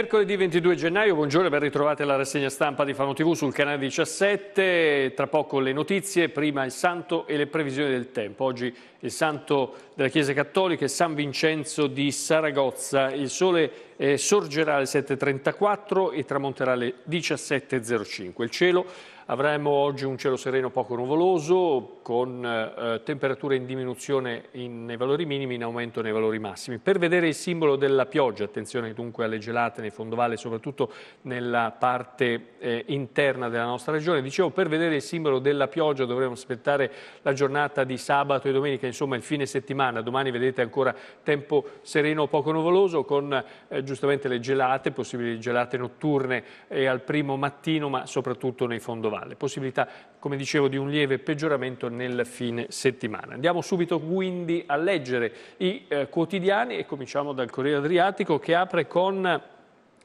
Mercoledì 22 gennaio, buongiorno e ben ritrovati alla rassegna stampa di Fano TV sul canale 17. Tra poco le notizie, prima il santo e le previsioni del tempo. Oggi il santo della Chiesa Cattolica è San Vincenzo di Saragozza. Il sole eh, sorgerà alle 7.34 e tramonterà alle 17.05. Il cielo, avremo oggi un cielo sereno poco nuvoloso, con eh, temperature in diminuzione in, nei valori minimi, in aumento nei valori massimi. Per vedere il simbolo della pioggia, attenzione dunque alle gelate nei fondovalle, soprattutto nella parte eh, interna della nostra regione, dicevo per vedere il simbolo della pioggia dovremo aspettare la giornata di sabato e domenica, insomma il fine settimana, domani vedete ancora tempo sereno poco nuvoloso con eh, giustamente le gelate, possibili gelate notturne eh, al primo mattino, ma soprattutto nei fondovalle. Possibilità, come dicevo, di un lieve peggioramento nel fine settimana. Andiamo subito quindi a leggere i eh, quotidiani e cominciamo dal Corriere Adriatico che apre con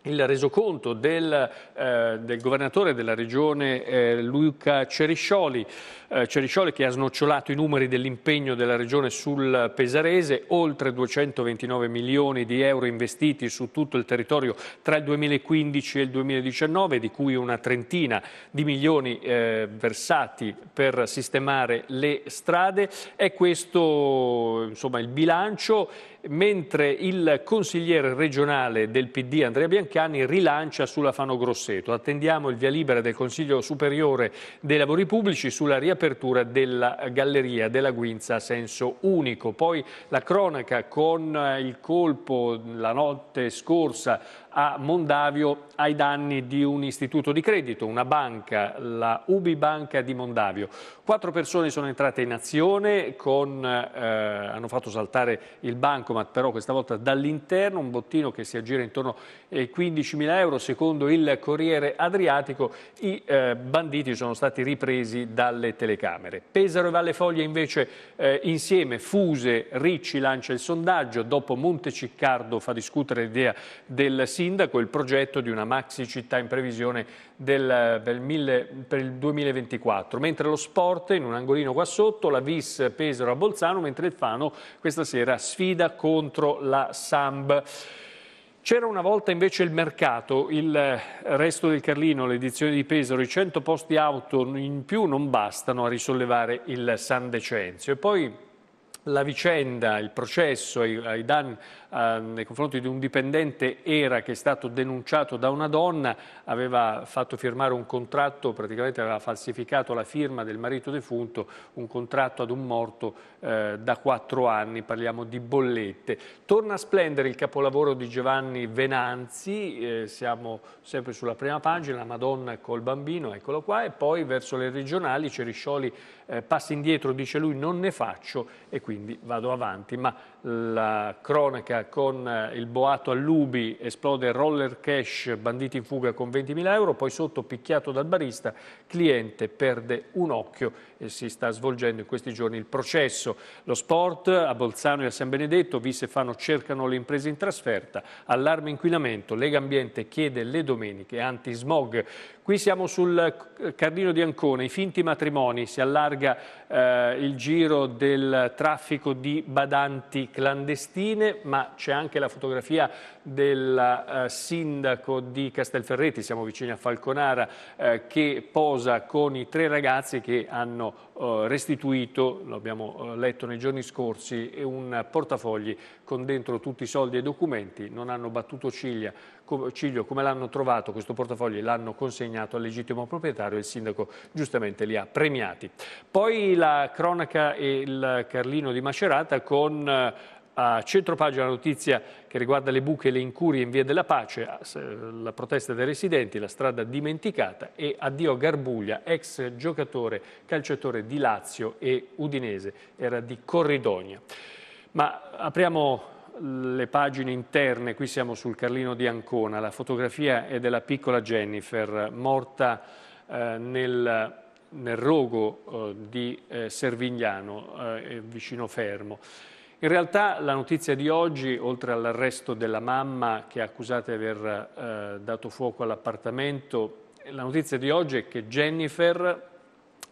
il resoconto del, eh, del governatore della regione eh, Luca Ceriscioli eh, Ceriscioli che ha snocciolato i numeri dell'impegno della Regione sul Pesarese, oltre 229 milioni di euro investiti su tutto il territorio tra il 2015 e il 2019, di cui una trentina di milioni eh, versati per sistemare le strade. È questo insomma, il bilancio mentre il consigliere regionale del PD Andrea Biancani rilancia sulla Fano Grosseto. Attendiamo il via libera del Consiglio Superiore dei Lavori Pubblici sulla riapertura riapertura della galleria della Guinza a senso unico. Poi la cronaca con il colpo la notte scorsa a Mondavio ai danni di un istituto di credito, una banca, la Ubibanca di Mondavio. Quattro persone sono entrate in azione, con, eh, hanno fatto saltare il bancomat però questa volta dall'interno, un bottino che si aggira intorno ai 15.000 euro. Secondo il Corriere Adriatico i eh, banditi sono stati ripresi dalle telecamere. Pesaro e Valle Foglia invece eh, insieme, fuse, Ricci lancia il sondaggio, dopo Monteciccardo fa discutere l'idea del sindaco sindaco il progetto di una maxi città in previsione del, del mille, per il 2024, mentre lo sport in un angolino qua sotto, la Vis Pesaro a Bolzano, mentre il Fano questa sera sfida contro la Samb. C'era una volta invece il mercato, il resto del Carlino, l'edizione di Pesaro, i 100 posti auto in più non bastano a risollevare il San Decenzio. E poi la vicenda, il processo ai, ai, dan, eh, nei confronti di un dipendente ERA che è stato denunciato da una donna, aveva fatto firmare un contratto, praticamente aveva falsificato la firma del marito defunto, un contratto ad un morto eh, da quattro anni, parliamo di bollette. Torna a splendere il capolavoro di Giovanni Venanzi, eh, siamo sempre sulla prima pagina, la Madonna col bambino, eccolo qua, e poi verso le regionali Ceriscioli eh, passi indietro, dice lui non ne faccio e quindi vado avanti, ma la cronaca con eh, il boato a Lubi, esplode roller cash, banditi in fuga con 20.000 euro, poi sotto picchiato dal barista, cliente perde un occhio e si sta svolgendo in questi giorni il processo. Lo sport a Bolzano e a San Benedetto, visse fanno cercano le imprese in trasferta, allarme inquinamento, Lega Ambiente chiede le domeniche anti-smog. Qui siamo sul eh, Carlino di Ancona, i finti matrimoni, si allarga eh, il giro del traffico di badanti clandestine, ma c'è anche la fotografia del eh, sindaco di Castelferretti, siamo vicini a Falconara, eh, che posa con i tre ragazzi che hanno eh, restituito, lo abbiamo eh, letto nei giorni scorsi, un portafogli con dentro tutti i soldi e i documenti, non hanno battuto ciglia Ciglio come l'hanno trovato questo portafoglio? L'hanno consegnato al legittimo proprietario e il sindaco giustamente li ha premiati. Poi la cronaca e il Carlino di Macerata con eh, a centropagina la notizia che riguarda le buche e le incurie in via della pace, la protesta dei residenti, la strada dimenticata e addio Garbuglia, ex giocatore calciatore di Lazio e Udinese, era di Corridogna. Ma apriamo le pagine interne, qui siamo sul Carlino di Ancona, la fotografia è della piccola Jennifer, morta eh, nel, nel, rogo eh, di eh, Servigliano, eh, vicino Fermo. In realtà la notizia di oggi, oltre all'arresto della mamma che è accusata di aver eh, dato fuoco all'appartamento, la notizia di oggi è che Jennifer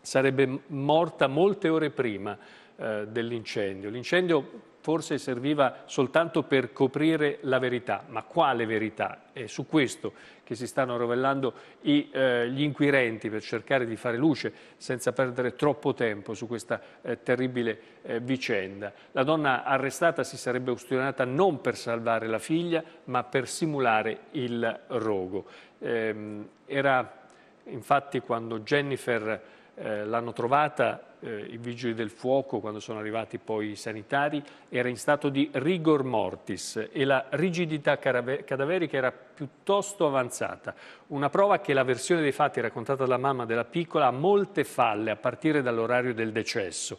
sarebbe morta molte ore prima eh, dell'incendio. L'incendio forse serviva soltanto per coprire la verità, ma quale verità? È su questo che si stanno rovellando i, eh, gli inquirenti per cercare di fare luce senza perdere troppo tempo su questa eh, terribile eh, vicenda. La donna arrestata si sarebbe ostinata non per salvare la figlia, ma per simulare il rogo. Ehm, era infatti quando Jennifer eh, l'hanno trovata eh, i vigili del fuoco, quando sono arrivati poi i sanitari, era in stato di rigor mortis e la rigidità cadaverica era piuttosto avanzata. Una prova che la versione dei fatti raccontata dalla mamma della piccola ha molte falle a partire dall'orario del decesso.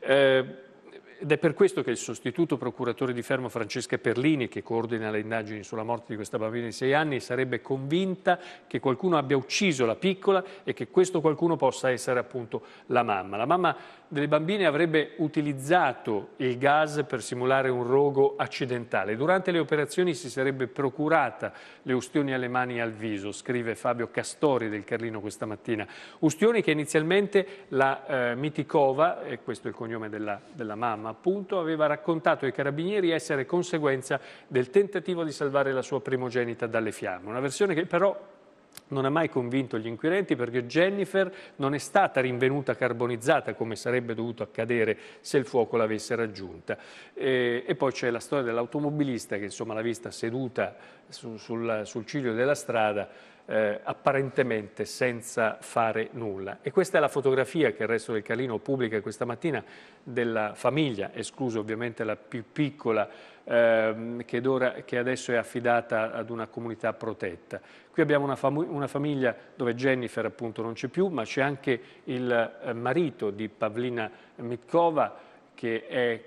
Eh, ed è per questo che il sostituto procuratore di Fermo Francesca Perlini, che coordina le indagini sulla morte di questa bambina di sei anni, sarebbe convinta che qualcuno abbia ucciso la piccola e che questo qualcuno possa essere appunto la mamma. La mamma delle bambine avrebbe utilizzato il gas per simulare un rogo accidentale. Durante le operazioni si sarebbe procurata le ustioni alle mani e al viso, scrive Fabio Castori del Carlino questa mattina. Ustioni che inizialmente la eh, Mitikova, e questo è il cognome della, della mamma, Salama, appunto, aveva raccontato ai carabinieri essere conseguenza del tentativo di salvare la sua primogenita dalle fiamme. Una versione che però non ha mai convinto gli inquirenti perché Jennifer non è stata rinvenuta carbonizzata come sarebbe dovuto accadere se il fuoco l'avesse raggiunta. E, e poi c'è la storia dell'automobilista che insomma l'ha vista seduta su, sul, sul ciglio della strada eh, apparentemente senza fare nulla. E questa è la fotografia che il resto del Calino pubblica questa mattina della famiglia, escluso ovviamente la più piccola, ehm, che, che, adesso è affidata ad una comunità protetta. Qui abbiamo una, fam una famiglia dove Jennifer appunto non c'è più, ma c'è anche il eh, marito di Pavlina Mitkova, che è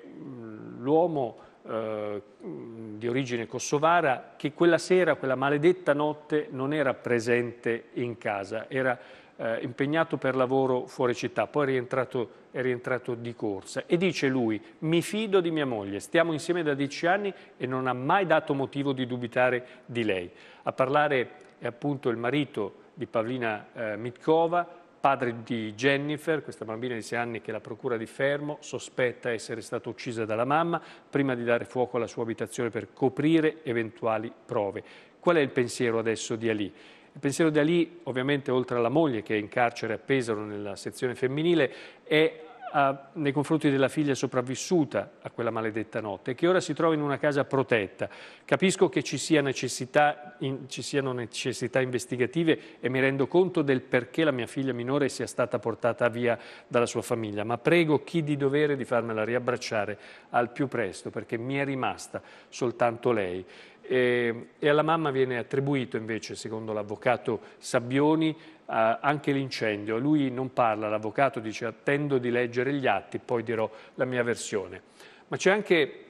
l'uomo eh, di origine kosovara che quella sera, quella maledetta notte, non era presente in casa, era eh, impegnato per lavoro fuori città, poi è rientrato, è rientrato di corsa e dice lui, mi fido di mia moglie, stiamo insieme da dieci anni e non ha mai dato motivo di dubitare di lei. A parlare è eh, appunto il marito di Pavlina eh, Mitkova, padre di Jennifer, questa bambina di 6 anni che la procura di Fermo sospetta essere stata uccisa dalla mamma prima di dare fuoco alla sua abitazione per coprire eventuali prove. Qual è il pensiero adesso di Ali? Il pensiero di Ali, ovviamente, oltre alla moglie che è in carcere a Pesaro nella sezione femminile, è a, eh, nei confronti della figlia sopravvissuta a quella maledetta notte, che ora si trova in una casa protetta. Capisco che ci sia necessità in, ci siano necessità investigative e mi rendo conto del perché la mia figlia minore sia stata portata via dalla sua famiglia, ma prego chi di dovere di farmela riabbracciare al più presto perché mi è rimasta soltanto lei. E, e alla mamma viene attribuito invece, secondo l'avvocato Sabbioni, Uh, anche l'incendio. Lui non parla, l'avvocato dice attendo di leggere gli atti, poi dirò la mia versione. Ma c'è anche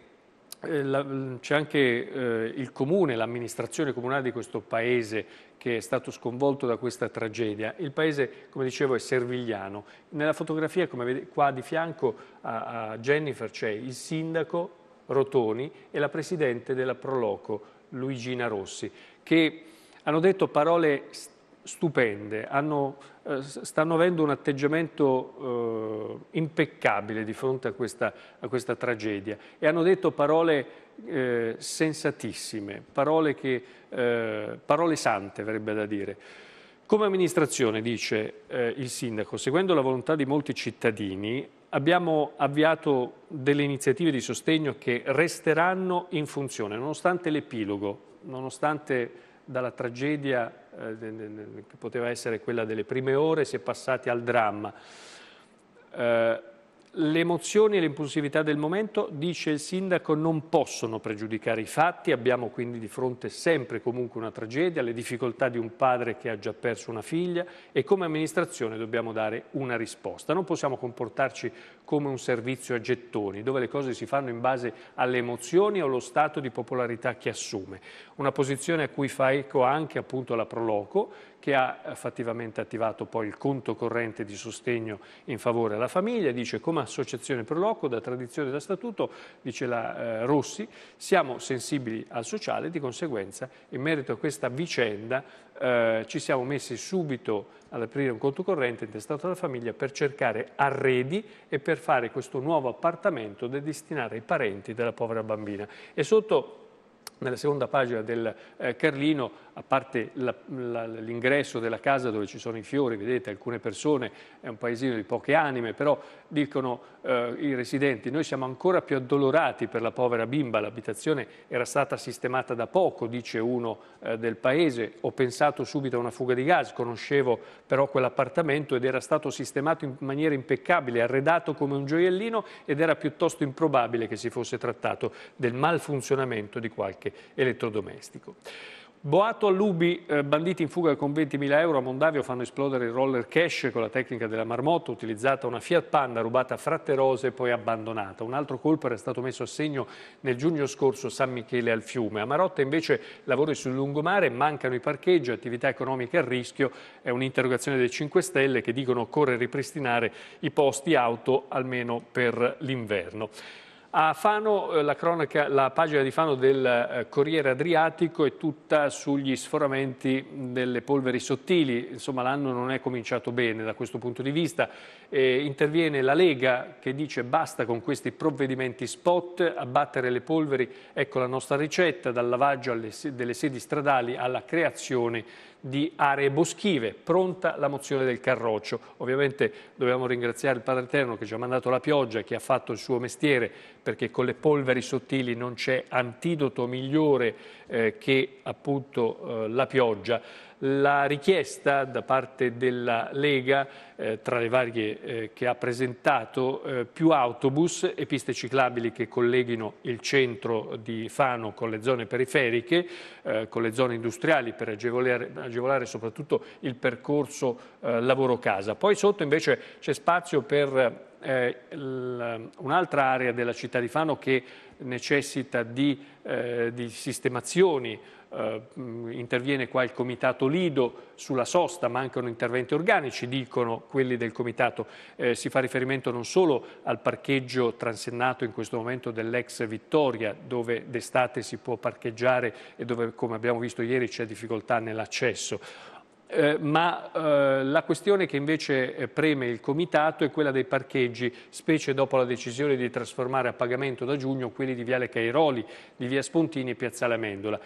eh, mm, c'è anche eh, il comune, l'amministrazione comunale di questo paese che è stato sconvolto da questa tragedia. Il paese, come dicevo, è servigliano. Nella fotografia, come vedete qua di fianco a, Jennifer, c'è il sindaco Rotoni e la presidente della Proloco, Luigina Rossi, che hanno detto parole strane stupende, hanno, eh, stanno avendo un atteggiamento eh, impeccabile di fronte a questa, a questa, tragedia e hanno detto parole eh, sensatissime, parole, che, eh, parole sante verrebbe da dire. Come amministrazione, dice eh, il sindaco, seguendo la volontà di molti cittadini, abbiamo avviato delle iniziative di sostegno che resteranno in funzione, nonostante l'epilogo, nonostante dalla tragedia eh, che poteva essere quella delle prime ore, si è passati al dramma. Eh, le emozioni e l'impulsività del momento, dice il sindaco, non possono pregiudicare i fatti, abbiamo quindi di fronte sempre comunque una tragedia, le difficoltà di un padre che ha già perso una figlia e come amministrazione dobbiamo dare una risposta. Non possiamo comportarci come un servizio a gettoni, dove le cose si fanno in base alle emozioni o allo stato di popolarità che assume. Una posizione a cui fa eco anche appunto la Proloco, che ha eh, fattivamente attivato poi il conto corrente di sostegno in favore alla famiglia, dice come associazione pro loco, da tradizione e da statuto, dice la eh, Rossi, siamo sensibili al sociale, di conseguenza in merito a questa vicenda eh, ci siamo messi subito ad aprire un conto corrente intestato alla famiglia per cercare arredi e per fare questo nuovo appartamento da destinare ai parenti della povera bambina. E sotto nella seconda pagina del eh, Carlino a parte l'ingresso della casa dove ci sono i fiori, vedete alcune persone, è un paesino di poche anime, però dicono eh, i residenti, noi siamo ancora più addolorati per la povera bimba, l'abitazione era stata sistemata da poco, dice uno eh, del paese, ho pensato subito a una fuga di gas, conoscevo però quell'appartamento ed era stato sistemato in maniera impeccabile, arredato come un gioiellino ed era piuttosto improbabile che si fosse trattato del malfunzionamento di qualche elettrodomestico. Boato all'Ubi, eh, banditi in fuga con 20.000 euro a Mondavio fanno esplodere il roller cash con la tecnica della marmotta, utilizzata una Fiat Panda rubata a Fratte Rose e poi abbandonata. Un altro colpo era stato messo a segno nel giugno scorso San Michele al Fiume. A Marotta invece lavori sul lungomare, mancano i parcheggi, attività economiche a rischio. È un'interrogazione dei 5 Stelle che dicono occorre ripristinare i posti auto almeno per l'inverno. A Fano, eh, la, cronaca, la, pagina di Fano del eh, Corriere Adriatico è tutta sugli sforamenti delle polveri sottili, insomma l'anno non è cominciato bene da questo punto di vista, eh, interviene la Lega che dice basta con questi provvedimenti spot, abbattere le polveri, ecco la nostra ricetta, dal lavaggio alle, delle sedi stradali alla creazione di aree boschive, pronta la mozione del Carroccio. Ovviamente dobbiamo ringraziare il Padre Eterno che ci ha mandato la pioggia, che ha fatto il suo mestiere, perché con le polveri sottili non c'è antidoto migliore eh, che appunto eh, la pioggia la richiesta da parte della Lega, eh, tra le varie eh, che ha presentato, eh, più autobus e piste ciclabili che colleghino il centro di Fano con le zone periferiche, eh, con le zone industriali per agevolare, agevolare soprattutto il percorso eh, lavoro-casa. Poi sotto invece c'è spazio per eh, un'altra area della città di Fano che necessita di, di sistemazioni eh, interviene qua il comitato Lido sulla sosta, mancano interventi organici, dicono quelli del comitato. Eh, si fa riferimento non solo al parcheggio transennato in questo momento dell'ex Vittoria, dove d'estate si può parcheggiare e dove, come abbiamo visto ieri, c'è difficoltà nell'accesso. Eh, ma eh, la questione che invece eh, preme il Comitato è quella dei parcheggi, specie dopo la decisione di trasformare a pagamento da giugno quelli di Viale Cairoli, di Via Spontini e Piazzale Amendola.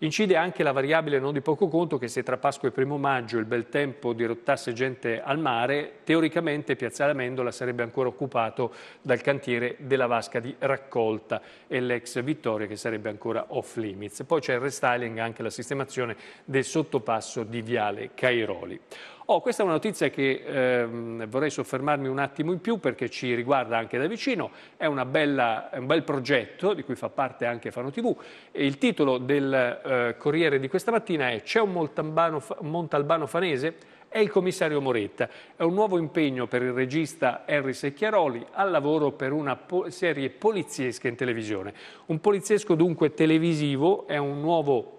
Incide anche la variabile non di poco conto che se tra Pasqua e primo maggio il bel tempo dirottasse gente al mare, teoricamente Piazzale Amendola sarebbe ancora occupato dal cantiere della vasca di raccolta e l'ex Vittoria che sarebbe ancora off limits. Poi c'è il restyling e anche la sistemazione del sottopasso di Viale Cairoli. Oh, questa è una notizia che ehm, vorrei soffermarmi un attimo in più perché ci riguarda anche da vicino, è, bella, è un bel progetto di cui fa parte anche Fano TV e il titolo del eh, Corriere di questa mattina è C'è un Montalbano, Montalbano fanese? È il commissario Moretta. È un nuovo impegno per il regista Henry Secchiaroli al lavoro per una po serie poliziesca in televisione. Un poliziesco dunque televisivo è un nuovo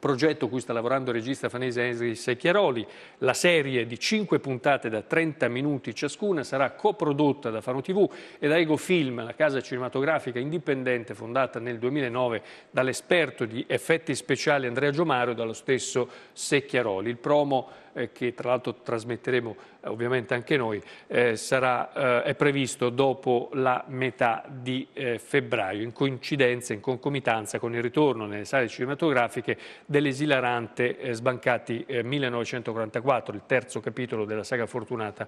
progetto cui sta lavorando il regista fanese Henry Secchiaroli. La serie di 5 puntate da 30 minuti ciascuna sarà coprodotta da Fano TV e da Ego Film, la casa cinematografica indipendente fondata nel 2009 dall'esperto di effetti speciali Andrea Giomaro e dallo stesso Secchiaroli. Il promo eh, che tra l'altro trasmetteremo eh, ovviamente anche noi, eh, sarà, eh, è previsto dopo la metà di febbraio, in coincidenza, in concomitanza con il ritorno nelle sale cinematografiche dell'esilarante Sbancati 1944, il terzo capitolo della saga fortunata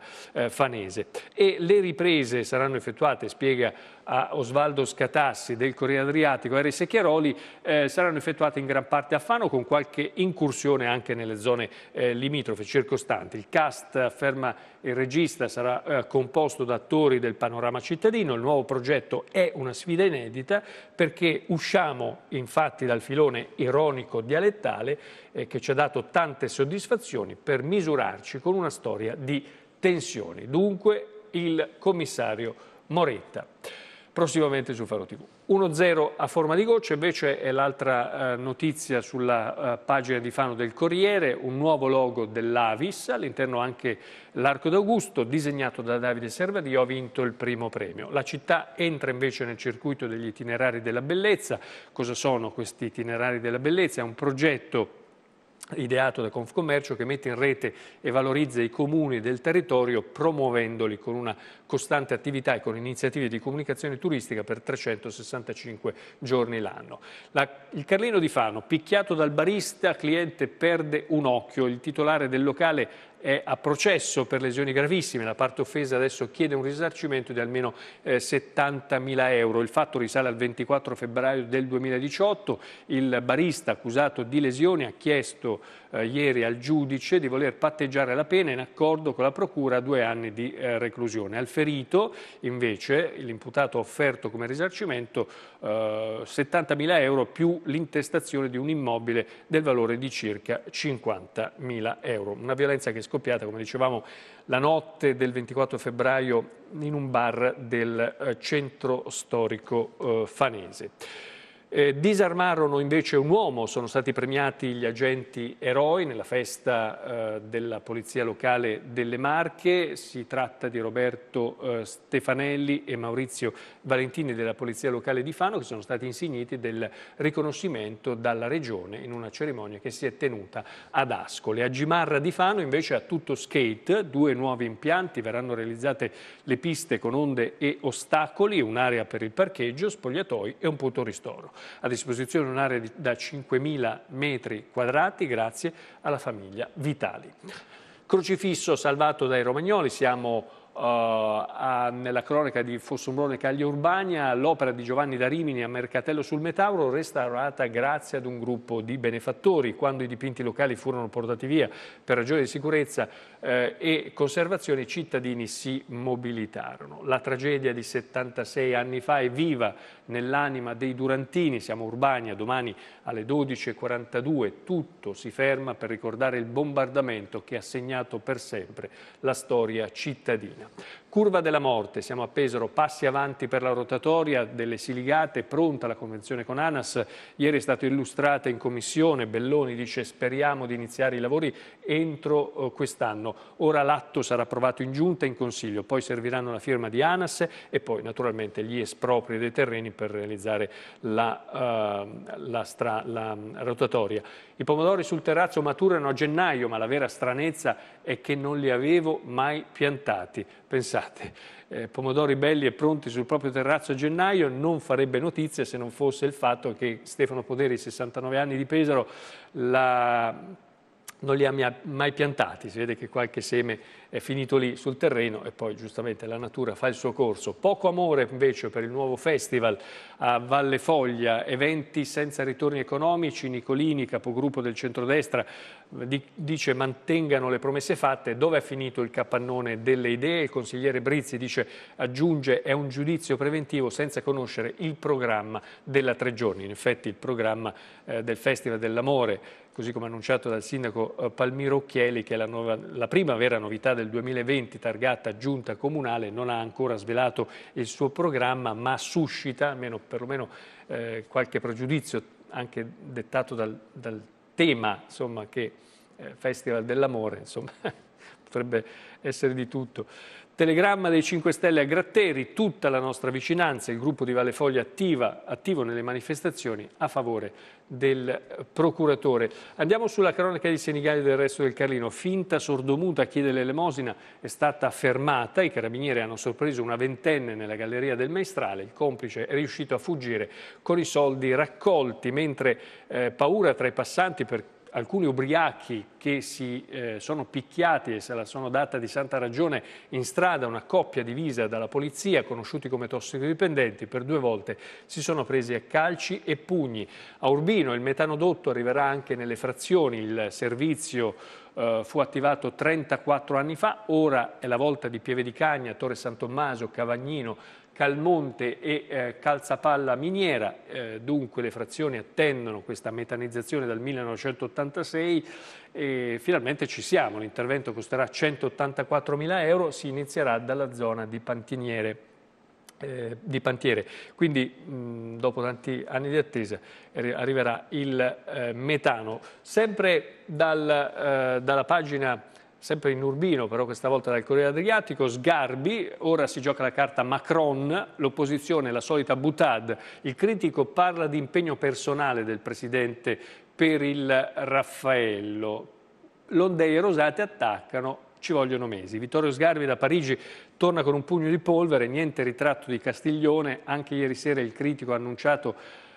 fanese. E le riprese saranno effettuate, spiega a Osvaldo Scatassi del Corriere Adriatico, RS Chiaroli, saranno effettuate in gran parte a Fano con qualche incursione anche nelle zone limitrofe catastrofe circostante. Il cast, afferma il regista, sarà eh, composto da attori del panorama cittadino. Il nuovo progetto è una sfida inedita perché usciamo infatti dal filone ironico-dialettale eh, che ci ha dato tante soddisfazioni per misurarci con una storia di tensioni. Dunque il commissario Moretta. Prossimamente su Faro TV. 1-0 a forma di goccia, invece è l'altra eh, notizia sulla eh, pagina di Fano del Corriere, un nuovo logo dell'Avis, all'interno anche l'Arco d'Augusto, disegnato da Davide Servadio, ha vinto il primo premio. La città entra invece nel circuito degli itinerari della bellezza. Cosa sono questi itinerari della bellezza? È un progetto ideato da Confcommercio che mette in rete e valorizza i comuni del territorio promuovendoli con una costante attività e con iniziative di comunicazione turistica per 365 giorni l'anno. La, il Carlino di Fano, picchiato dal barista, cliente perde un occhio, il titolare del locale è a processo per lesioni gravissime. La parte offesa adesso chiede un risarcimento di almeno eh, 70.000 euro. Il fatto risale al 24 febbraio del 2018. Il barista accusato di lesioni ha chiesto eh, ieri al giudice di voler patteggiare la pena in accordo con la procura a due anni di eh, reclusione. Al ferito invece l'imputato ha offerto come risarcimento 70.000 eh, euro più l'intestazione di un immobile del valore di circa 50.000 euro. Una violenza che scoppiata, come dicevamo, la notte del 24 febbraio in un bar del eh, centro storico eh, fanese. Eh, disarmarono invece un uomo, sono stati premiati gli agenti eroi nella festa eh, della Polizia Locale delle Marche, si tratta di Roberto eh, Stefanelli e Maurizio Valentini della Polizia Locale di Fano che sono stati insigniti del riconoscimento dalla Regione in una cerimonia che si è tenuta ad Ascoli. A Gimarra di Fano invece a tutto skate, due nuovi impianti, verranno realizzate le piste con onde e ostacoli, un'area per il parcheggio, spogliatoi e un punto ristoro a disposizione un'area da 5.000 metri quadrati grazie alla famiglia Vitali. Crocifisso salvato dai romagnoli, siamo eh, a, nella cronaca di Fossombrone Caglia Urbania, l'opera di Giovanni da Rimini a Mercatello sul Metauro restaurata grazie ad un gruppo di benefattori. Quando i dipinti locali furono portati via per ragioni di sicurezza eh, e conservazione, i cittadini si mobilitarono. La tragedia di 76 anni fa è viva nell'anima dei Durantini. Siamo a Urbania, domani alle 12.42 tutto si ferma per ricordare il bombardamento che ha segnato per sempre la storia cittadina. сегодня. Curva della morte, siamo a Pesaro, passi avanti per la rotatoria delle Siligate, pronta la convenzione con ANAS, ieri è stata illustrata in commissione, Belloni dice speriamo di iniziare i lavori entro eh, quest'anno, ora l'atto sarà approvato in giunta e in consiglio, poi serviranno la firma di ANAS e poi naturalmente gli espropri dei terreni per realizzare la, uh, la, la mm, rotatoria. I pomodori sul terrazzo maturano a gennaio, ma la vera stranezza è che non li avevo mai piantati. Pensate, eh, pomodori belli e pronti sul proprio terrazzo a gennaio non farebbe notizia se non fosse il fatto che Stefano Poderi, 69 anni di Pesaro, la... non li ha mai piantati. Si vede che qualche seme è finito lì sul terreno e poi giustamente la natura fa il suo corso. Poco amore invece per il nuovo festival a Valle Foglia, eventi senza ritorni economici, Nicolini, capogruppo del centrodestra, dice mantengano le promesse fatte, dove è finito il capannone delle idee? Il consigliere Brizzi dice aggiunge è un giudizio preventivo senza conoscere il programma della tre giorni, in effetti il programma eh, del Festival dell'Amore, così come annunciato dal sindaco eh, Palmiro Occhieli, che è la, nuova, la prima vera novità del del 2020 targata giunta comunale non ha ancora svelato il suo programma ma suscita, almeno perlomeno eh, qualche pregiudizio anche dettato dal, dal tema insomma, che eh, Festival dell'Amore insomma, potrebbe essere di tutto. Telegramma dei 5 Stelle a Gratteri, tutta la nostra vicinanza, il gruppo di Valle Foglia attiva, attivo nelle manifestazioni a favore del procuratore. Andiamo sulla cronaca di Senigallia del resto del Carlino. Finta sordomuta chiede l'elemosina, è stata fermata, i carabinieri hanno sorpreso una ventenne nella galleria del maestrale, il complice è riuscito a fuggire con i soldi raccolti, mentre eh, paura tra i passanti per alcuni ubriachi che si eh, sono picchiati e se la sono data di santa ragione in strada una coppia divisa dalla polizia, conosciuti come tossicodipendenti, per due volte si sono presi a calci e pugni. A Urbino il metanodotto arriverà anche nelle frazioni, il servizio Uh, fu attivato 34 anni fa, ora è la volta di Pieve di Cagna, Torre San Tommaso, Cavagnino, Calmonte e eh, Calzapalla Miniera, eh, dunque le frazioni attendono questa metanizzazione dal 1986 e finalmente ci siamo, l'intervento costerà 184 mila euro, si inizierà dalla zona di Pantiniere. Eh, di Pantiere. Quindi mh, dopo tanti anni di attesa arriverà il eh, metano. Sempre dal, eh, dalla pagina sempre in Urbino, però questa volta dal Corriere Adriatico, Sgarbi, ora si gioca la carta Macron, l'opposizione, la solita butad, il critico parla di impegno personale del Presidente per il Raffaello, l'Ondei e Rosate attaccano, ci vogliono mesi. Vittorio Sgarbi da Parigi torna con un pugno di polvere, niente ritratto di Castiglione, anche ieri sera il critico ha annunciato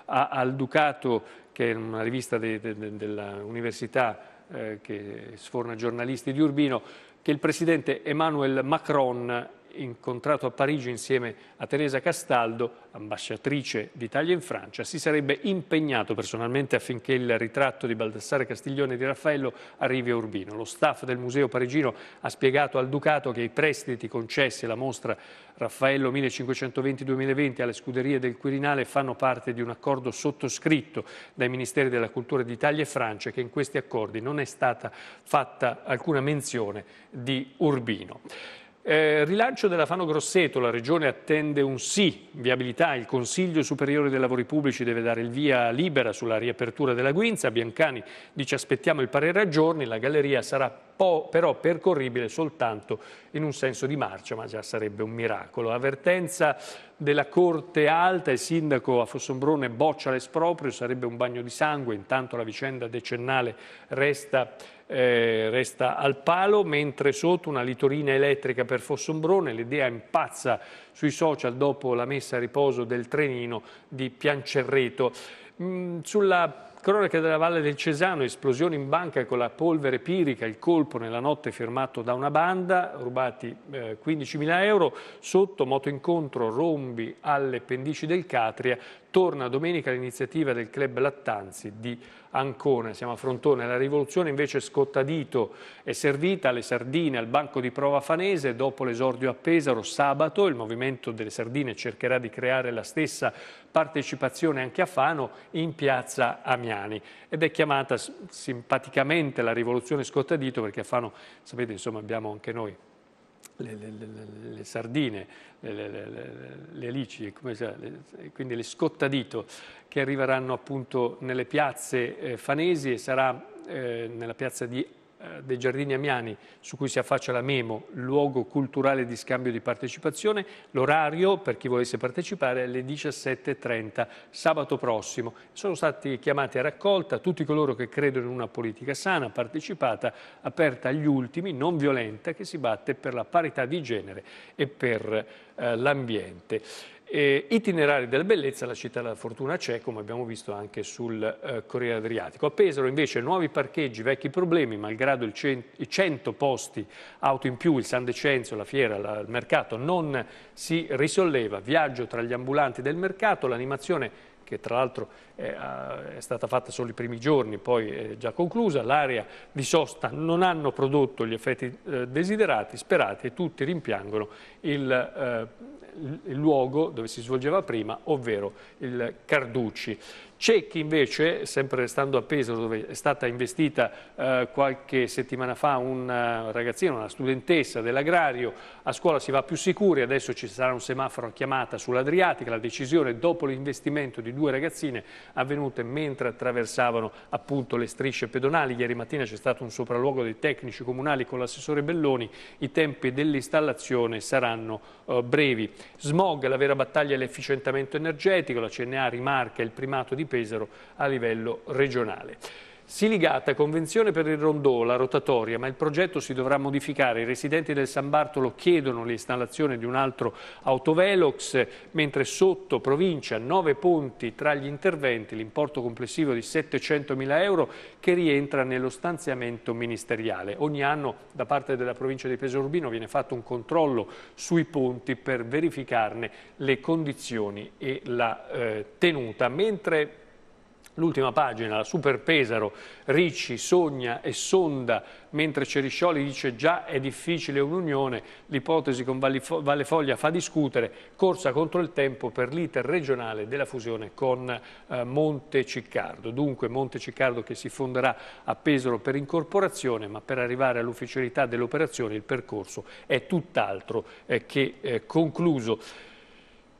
a, al Ducato, che è una rivista dell'università eh, che sforna giornalisti di Urbino, che il presidente Emmanuel Macron incontrato a Parigi insieme a Teresa Castaldo, ambasciatrice d'Italia in Francia, si sarebbe impegnato personalmente affinché il ritratto di Baldassare Castiglione di Raffaello arrivi a Urbino. Lo staff del museo parigino ha spiegato al Ducato che i prestiti concessi alla mostra Raffaello 1520-2020 alle scuderie del Quirinale fanno parte di un accordo sottoscritto dai Ministeri della Cultura d'Italia e Francia che in questi accordi non è stata fatta alcuna menzione di Urbino. Eh, rilancio della Fano Grosseto, la Regione attende un sì, viabilità, il Consiglio Superiore dei Lavori Pubblici deve dare il via libera sulla riapertura della Guinza, Biancani dice aspettiamo il parere a giorni, la galleria sarà però percorribile soltanto in un senso di marcia, ma già sarebbe un miracolo. Avvertenza della Corte Alta, il sindaco a Fossombrone boccia l'esproprio, sarebbe un bagno di sangue, intanto la vicenda decennale resta eh, resta al palo, mentre sotto una litorina elettrica per Fossombrone, l'idea impazza sui social dopo la messa a riposo del trenino di Piancerreto. Mm, sulla Cronaca della Valle del Cesano, esplosione in banca con la polvere pirica, il colpo nella notte firmato da una banda, rubati eh, 15.000 euro, sotto moto incontro rombi alle pendici del Catria, torna domenica l'iniziativa del club Lattanzi di Ancona, siamo a Frontone, la rivoluzione invece scottadito è servita alle sardine al banco di prova fanese dopo l'esordio a Pesaro sabato, il movimento delle sardine cercherà di creare la stessa partecipazione anche a Fano in piazza Amiano italiani ed è chiamata simpaticamente la rivoluzione scottadito perché a Fano, sapete, insomma abbiamo anche noi le, le, le, le, sardine, le, alici, quindi le scottadito che arriveranno appunto nelle piazze eh, fanesi e sarà eh, nella piazza di eh, dei Giardini Amiani su cui si affaccia la Memo, luogo culturale di scambio di partecipazione, l'orario per chi volesse partecipare è alle 17.30 sabato prossimo. Sono stati chiamati a raccolta tutti coloro che credono in una politica sana, partecipata, aperta agli ultimi, non violenta, che si batte per la parità di genere e per eh, l'ambiente. Eh, itinerari della bellezza, la città della fortuna c'è, come abbiamo visto anche sul eh, Corriere Adriatico. A Pesaro invece nuovi parcheggi, vecchi problemi, malgrado cent i 100 posti auto in più, il San Decenzo, la fiera, la, il mercato non si risolleva. Viaggio tra gli ambulanti del mercato, l'animazione che tra l'altro è stata fatta solo i primi giorni, poi è già conclusa, l'area di sosta non hanno prodotto gli effetti eh, desiderati, sperati e tutti rimpiangono eh, il, il luogo dove si svolgeva prima, ovvero il Carducci. C'è chi invece, sempre restando a Pesaro dove è stata investita eh, qualche settimana fa un eh, ragazzino, una studentessa dell'agrario, a scuola si va più sicuri, adesso ci sarà un semaforo a chiamata sull'Adriatica, la decisione dopo l'investimento di due ragazzine avvenute mentre attraversavano appunto le strisce pedonali. Ieri mattina c'è stato un sopralluogo dei tecnici comunali con l'assessore Belloni, i tempi dell'installazione saranno eh, brevi. Smog, la vera battaglia è l'efficientamento energetico, la CNA rimarca il primato di di Pesaro a livello regionale. Siligata, convenzione per il rondò, la rotatoria, ma il progetto si dovrà modificare. I residenti del San Bartolo chiedono l'installazione di un altro autovelox, mentre sotto provincia nove ponti tra gli interventi, l'importo complessivo di 700.000 euro che rientra nello stanziamento ministeriale. Ogni anno da parte della provincia di Pesaro Urbino viene fatto un controllo sui ponti per verificarne le condizioni e la eh, tenuta, mentre L'ultima pagina, la Super Pesaro, Ricci sogna e sonda, mentre Ceriscioli dice già è difficile un'unione, l'ipotesi con Vallefoglia fa discutere, corsa contro il tempo per l'iter regionale della fusione con eh, Monte Ciccardo. Dunque Monte Ciccardo che si fonderà a Pesaro per incorporazione, ma per arrivare all'ufficialità dell'operazione il percorso è tutt'altro eh, che eh, concluso.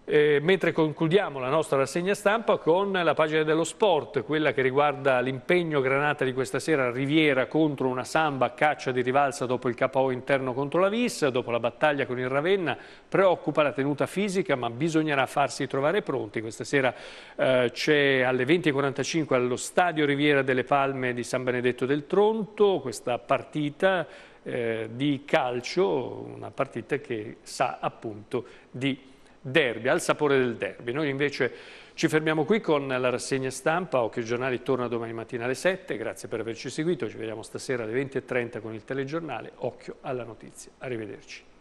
Eh, mentre concludiamo la nostra rassegna stampa con la pagina dello sport, quella che riguarda l'impegno granata di questa sera a Riviera contro una samba a caccia di rivalsa dopo il KO interno contro la Vis, dopo la battaglia con il Ravenna, preoccupa la tenuta fisica ma bisognerà farsi trovare pronti. Questa sera eh, c'è alle 20.45 allo stadio Riviera delle Palme di San Benedetto del Tronto questa partita eh, di calcio, una partita che sa appunto di derby, al sapore del derby. Noi invece ci fermiamo qui con la rassegna stampa, Occhio Giornale torna domani mattina alle 7, grazie per averci seguito, ci vediamo stasera alle 20.30 con il telegiornale, occhio alla notizia, arrivederci.